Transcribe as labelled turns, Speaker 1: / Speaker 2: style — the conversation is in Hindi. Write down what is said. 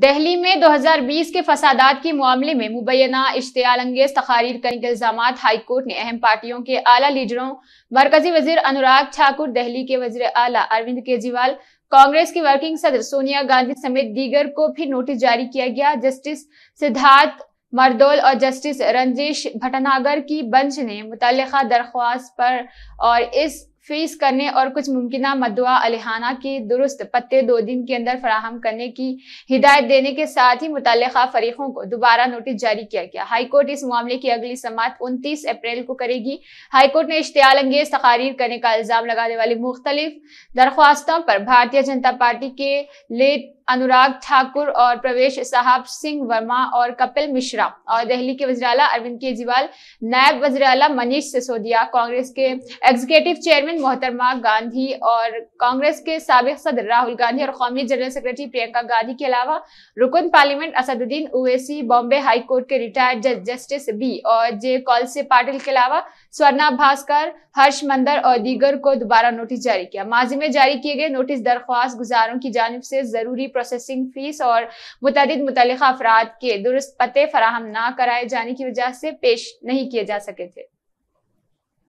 Speaker 1: दिल्ली में 2020 के फसादात के मामले में मुबैना इश्तियाल अंगेज तकारीर करने के इल्जाम हाईकोर्ट ने अहम पार्टियों के आला लीडरों मरकजी वजीर अनुराग ठाकुर दिल्ली के वजीर आला अरविंद केजरीवाल कांग्रेस की वर्किंग सदर सोनिया गांधी समेत दीगर को फिर नोटिस जारी किया गया जस्टिस सिद्धार्थ मरदोल और जस्टिस रंजेश भटनागर की बंच ने मुतल दरख्वास्त पर और इस फेस करने और कुछ मुमकिन मदुआ अलहाना की दुरुस्त पत्ते दो दिन के अंदर फराहम करने की हिदायत देने के साथ ही मुतल फरीकों को दोबारा नोटिस जारी किया गया हाईकोर्ट इस मामले की अगली समात उनतीस अप्रैल को करेगी हाईकोर्ट ने इश्तियाल अंगेज तकारीर करने का इल्ज़ाम लगाने वाली मुख्तलिफ दरख्वास्तों पर भारतीय जनता पार्टी के लेट अनुराग ठाकुर और प्रवेश साहब सिंह वर्मा और कपिल मिश्रा और दिल्ली के वजराला अरविंद केजरीवाल नायब वजराला मनीष सिसोदिया कांग्रेस के एग्जीक्यूटिव चेयरमैन चेयरमैन मोहतरमा गांधी और कांग्रेस के सबक सदर राहुल गांधी और कौमी जनरल सेक्रेटरी प्रियंका गांधी के अलावा रुकन parliament Asaduddin Owaisi Bombay high court के रिटायर्ड जज जस्टिस बी और जे से पाटिल के अलावा स्वर्णा भास्कर हर्ष मंदर और दीगर को दोबारा नोटिस जारी किया माजी में जारी किए गए नोटिस दरख्वास्त गुजारों की जानब से जरूरी प्रोसेसिंग फीस और मुतद मुतल अफराद के दुरुस्त पते फराहम ना कराए जाने की वजह से पेश नहीं किए जा सके थे